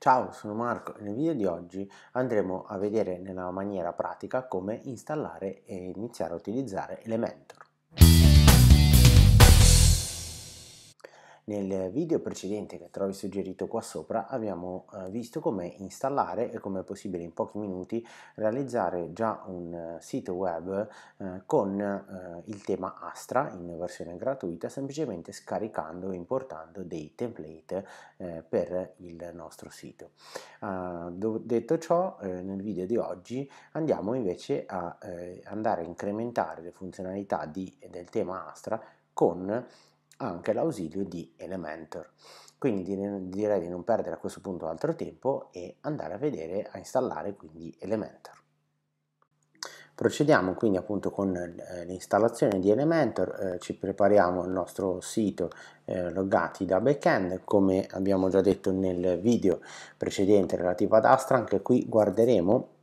Ciao, sono Marco e nel video di oggi andremo a vedere nella maniera pratica come installare e iniziare a utilizzare Elementor. Nel video precedente che trovi suggerito qua sopra abbiamo eh, visto come installare e come è possibile in pochi minuti realizzare già un eh, sito web eh, con il tema Astra in versione gratuita semplicemente scaricando e importando dei template per il nostro sito. detto ciò nel video di oggi andiamo invece a andare a incrementare le funzionalità di, del tema Astra con anche l'ausilio di Elementor. Quindi direi di non perdere a questo punto altro tempo e andare a vedere, a installare quindi Elementor. Procediamo quindi appunto con eh, l'installazione di Elementor, eh, ci prepariamo il nostro sito eh, loggati da backend, come abbiamo già detto nel video precedente relativo ad Astra, anche qui guarderemo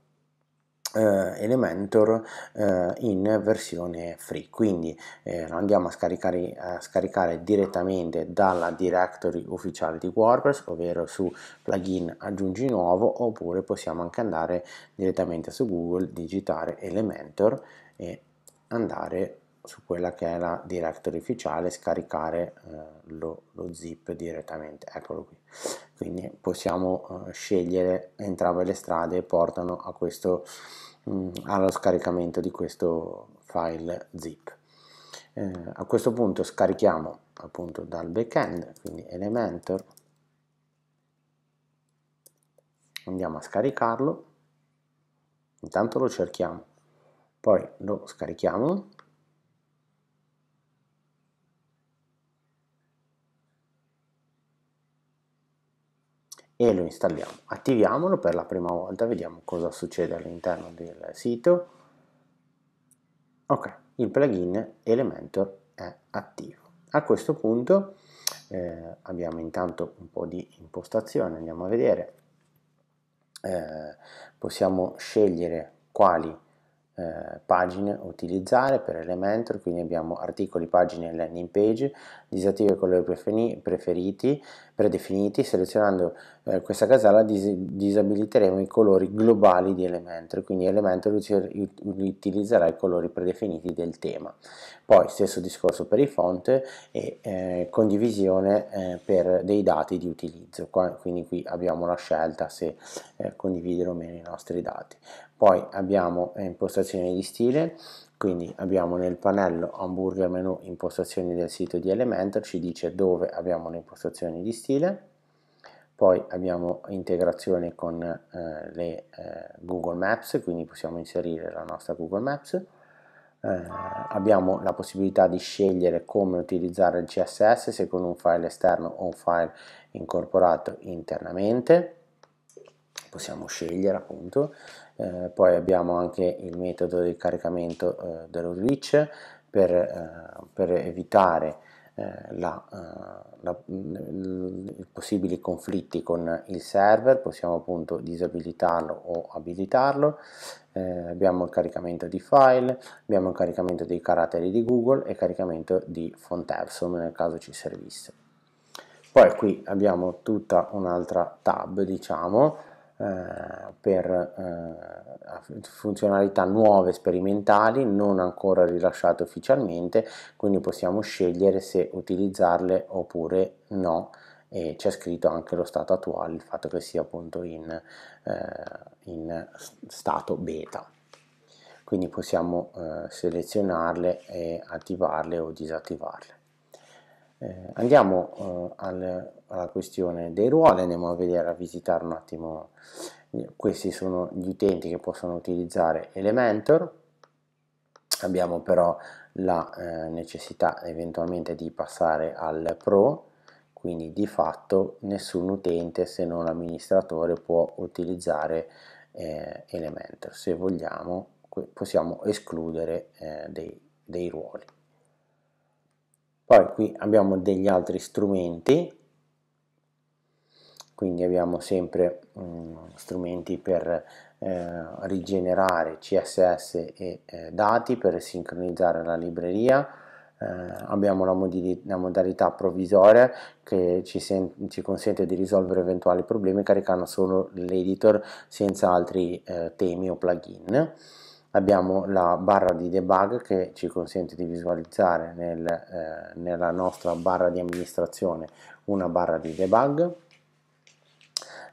eh, Elementor eh, in versione free quindi eh, lo andiamo a scaricare, a scaricare direttamente dalla directory ufficiale di WordPress ovvero su plugin aggiungi nuovo oppure possiamo anche andare direttamente su Google digitare Elementor e andare su quella che è la directory ufficiale scaricare eh, lo, lo zip direttamente eccolo qui quindi possiamo eh, scegliere entrambe le strade portano a questo, mm, allo scaricamento di questo file zip. Eh, a questo punto scarichiamo appunto dal backend, quindi Elementor, andiamo a scaricarlo, intanto lo cerchiamo, poi lo scarichiamo e lo installiamo. Attiviamolo per la prima volta, vediamo cosa succede all'interno del sito. Ok, il plugin Elementor è attivo. A questo punto eh, abbiamo intanto un po' di impostazione, andiamo a vedere. Eh, possiamo scegliere quali eh, pagine utilizzare per Elementor, quindi abbiamo articoli, pagine e landing page, disattiva i colori preferiti, predefiniti, selezionando eh, questa casella dis disabiliteremo i colori globali di Elementor, quindi Elementor utilizzerà i colori predefiniti del tema. Poi stesso discorso per i font e eh, condivisione eh, per dei dati di utilizzo, quindi qui abbiamo la scelta se eh, condividere o meno i nostri dati. Poi abbiamo eh, impostazioni di stile, quindi abbiamo nel pannello hamburger menu impostazioni del sito di Elementor, ci dice dove abbiamo le impostazioni di stile. Poi abbiamo integrazione con eh, le eh, Google Maps, quindi possiamo inserire la nostra Google Maps. Eh, abbiamo la possibilità di scegliere come utilizzare il CSS se con un file esterno o un file incorporato internamente possiamo scegliere appunto. Eh, poi abbiamo anche il metodo di caricamento eh, dello switch per, eh, per evitare eh, la, eh, la, mm, i possibili conflitti con il server, possiamo appunto disabilitarlo o abilitarlo. Eh, abbiamo il caricamento di file, abbiamo il caricamento dei caratteri di Google e caricamento di font nel caso ci servisse. Poi qui abbiamo tutta un'altra tab, diciamo, eh, per eh, funzionalità nuove sperimentali non ancora rilasciate ufficialmente quindi possiamo scegliere se utilizzarle oppure no e c'è scritto anche lo stato attuale il fatto che sia appunto in, eh, in stato beta quindi possiamo eh, selezionarle e attivarle o disattivarle eh, andiamo eh, al, alla questione dei ruoli, andiamo a vedere, a visitare un attimo, eh, questi sono gli utenti che possono utilizzare Elementor, abbiamo però la eh, necessità eventualmente di passare al Pro, quindi di fatto nessun utente se non l'amministratore può utilizzare eh, Elementor, se vogliamo possiamo escludere eh, dei, dei ruoli. Poi qui abbiamo degli altri strumenti, quindi abbiamo sempre um, strumenti per eh, rigenerare CSS e eh, dati, per sincronizzare la libreria, eh, abbiamo la, la, modalità provvisoria che ci, ci, consente di risolvere eventuali problemi caricando solo l'editor senza altri eh, temi o plugin abbiamo la barra di debug che ci consente di visualizzare nel, eh, nella nostra barra di amministrazione una barra di debug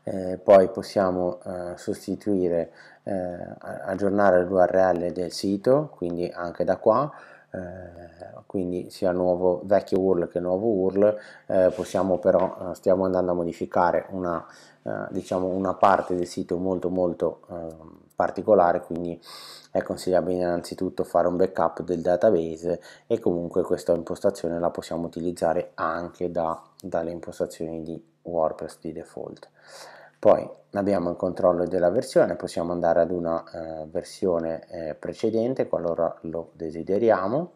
eh, poi possiamo eh, sostituire eh, aggiornare l'url del sito quindi anche da qua eh, quindi sia nuovo vecchio URL che nuovo URL eh, possiamo però eh, stiamo andando a modificare una eh, diciamo una parte del sito molto molto ehm, particolare, quindi è consigliabile innanzitutto fare un backup del database e comunque questa impostazione la possiamo utilizzare anche da, dalle impostazioni di WordPress di default. Poi abbiamo il controllo della versione, possiamo andare ad una eh, versione eh, precedente qualora lo desideriamo,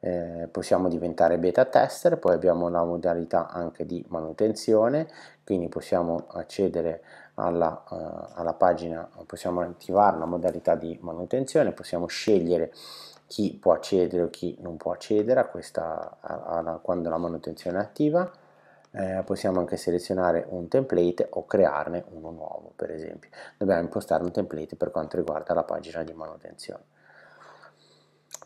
eh, possiamo diventare beta tester, poi abbiamo la modalità anche di manutenzione, quindi possiamo accedere a alla, uh, alla, pagina possiamo attivare la modalità di manutenzione, possiamo scegliere chi può accedere o chi non può accedere a questa, a, a, quando la manutenzione è attiva, eh, possiamo anche selezionare un template o crearne uno nuovo per esempio, dobbiamo impostare un template per quanto riguarda la pagina di manutenzione.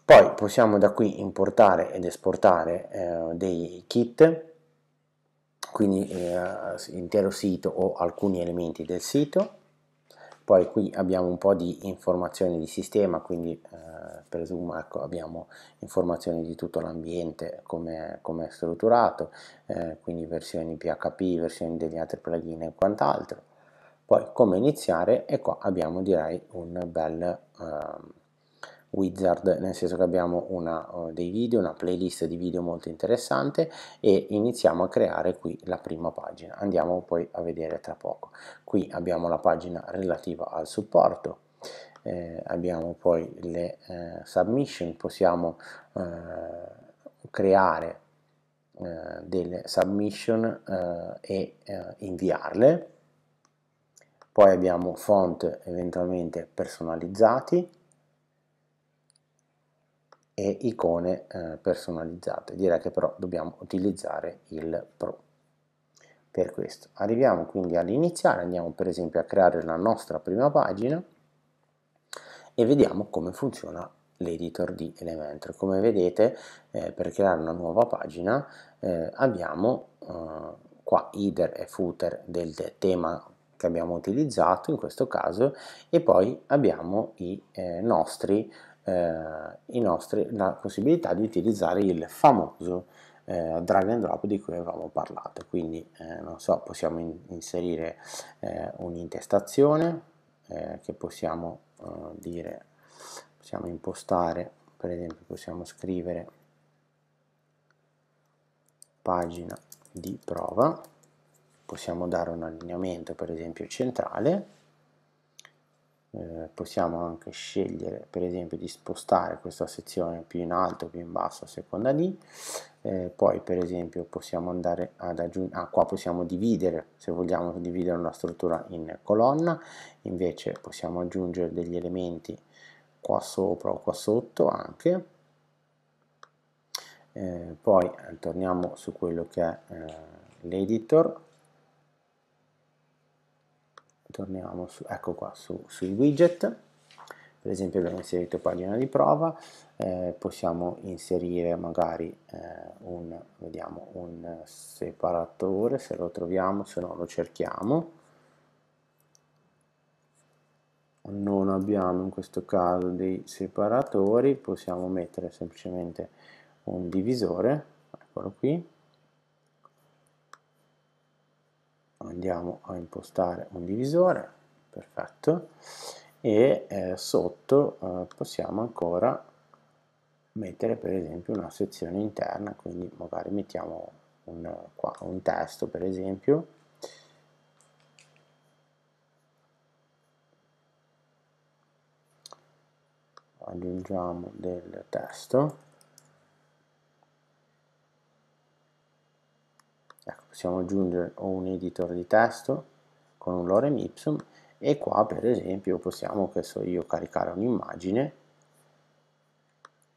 Poi possiamo da qui importare ed esportare eh, dei kit quindi eh, intero sito o alcuni elementi del sito poi qui abbiamo un po' di informazioni di sistema quindi eh, per Zoom ecco, abbiamo informazioni di tutto l'ambiente come, come è strutturato eh, quindi versioni PHP, versioni degli altri plugin e quant'altro poi come iniziare e qua abbiamo direi un bel eh, wizard, nel senso che abbiamo una, eh, dei video, una playlist di video molto interessante e iniziamo a creare qui la prima pagina. Andiamo poi a vedere tra poco. Qui abbiamo la pagina relativa al supporto, eh, abbiamo poi le eh, submission, possiamo eh, creare eh, delle submission eh, e inviarle. Poi abbiamo font eventualmente personalizzati e icone eh, personalizzate. Direi che però dobbiamo utilizzare il Pro per questo. Arriviamo quindi all'iniziare, andiamo per esempio a creare la nostra prima pagina e vediamo come funziona l'editor di Elementor. Come vedete eh, per creare una nuova pagina eh, abbiamo eh, qua header e footer del tema che abbiamo utilizzato in questo caso e poi abbiamo i eh, nostri eh, nostri, la possibilità di utilizzare il famoso eh, drag and drop di cui avevamo parlato quindi eh, non so possiamo in inserire eh, un'intestazione eh, che possiamo eh, dire possiamo impostare per esempio possiamo scrivere pagina di prova possiamo dare un allineamento per esempio centrale eh, possiamo anche scegliere per esempio di spostare questa sezione più in alto più in basso a seconda di eh, poi per esempio possiamo andare ad aggiungere ah, qua possiamo dividere se vogliamo dividere una struttura in colonna invece possiamo aggiungere degli elementi qua sopra o qua sotto anche eh, poi eh, torniamo su quello che è eh, l'editor torniamo su, ecco qua, su, sui widget, per esempio abbiamo inserito pagina di prova, eh, possiamo inserire magari eh, un, vediamo, un separatore, se lo troviamo, se no lo cerchiamo, non abbiamo in questo caso dei separatori, possiamo mettere semplicemente un divisore, eccolo qui, andiamo a impostare un divisore perfetto e eh, sotto eh, possiamo ancora mettere per esempio una sezione interna quindi magari mettiamo un, qua, un testo per esempio aggiungiamo del testo possiamo aggiungere un editor di testo con un lorem ipsum e qua per esempio possiamo, che so io, caricare un'immagine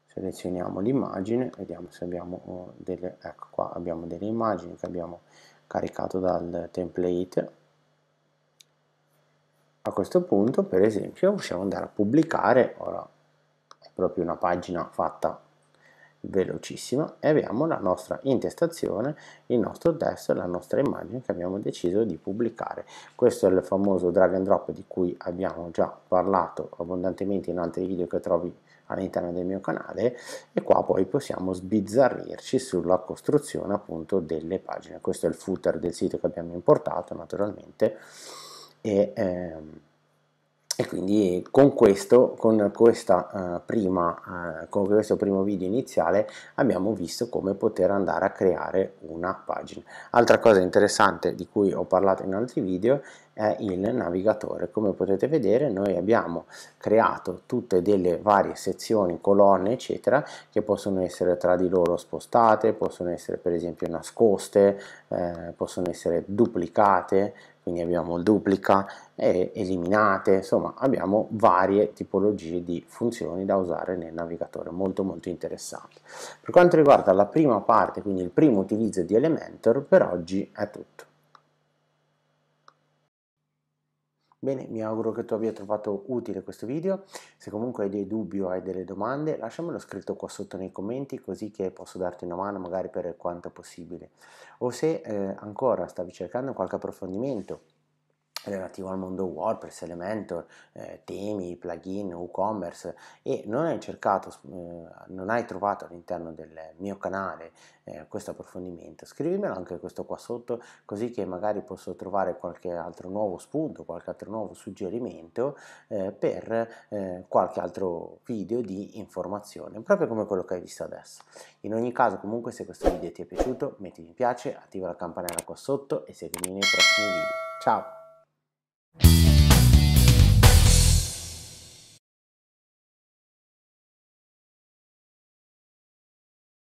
selezioniamo l'immagine, vediamo se abbiamo oh, delle, ecco qua abbiamo delle immagini che abbiamo caricato dal template a questo punto per esempio possiamo andare a pubblicare, ora è proprio una pagina fatta velocissimo e abbiamo la nostra intestazione, il nostro testo e la nostra immagine che abbiamo deciso di pubblicare. Questo è il famoso drag and drop di cui abbiamo già parlato abbondantemente in altri video che trovi all'interno del mio canale e qua poi possiamo sbizzarrirci sulla costruzione appunto delle pagine. Questo è il footer del sito che abbiamo importato naturalmente e ehm, e quindi con questo, con, questa, uh, prima, uh, con questo primo video iniziale abbiamo visto come poter andare a creare una pagina. Altra cosa interessante di cui ho parlato in altri video è il navigatore. Come potete vedere noi abbiamo creato tutte delle varie sezioni, colonne eccetera che possono essere tra di loro spostate, possono essere per esempio nascoste, eh, possono essere duplicate, quindi abbiamo il duplica, eh, eliminate, insomma abbiamo varie tipologie di funzioni da usare nel navigatore, molto molto interessante. Per quanto riguarda la prima parte, quindi il primo utilizzo di Elementor, per oggi è tutto. Bene, mi auguro che tu abbia trovato utile questo video, se comunque hai dei dubbi o hai delle domande lasciamelo scritto qua sotto nei commenti così che posso darti una mano magari per quanto possibile. O se eh, ancora stavi cercando qualche approfondimento relativo al mondo WordPress, Elementor, eh, temi, plugin, WooCommerce e non hai cercato, eh, non hai trovato all'interno del mio canale eh, questo approfondimento, scrivimelo anche questo qua sotto così che magari posso trovare qualche altro nuovo spunto, qualche altro nuovo suggerimento eh, per eh, qualche altro video di informazione, proprio come quello che hai visto adesso. In ogni caso comunque se questo video ti è piaciuto metti mi piace, attiva la campanella qua sotto e seguimi nei prossimi video. Ciao!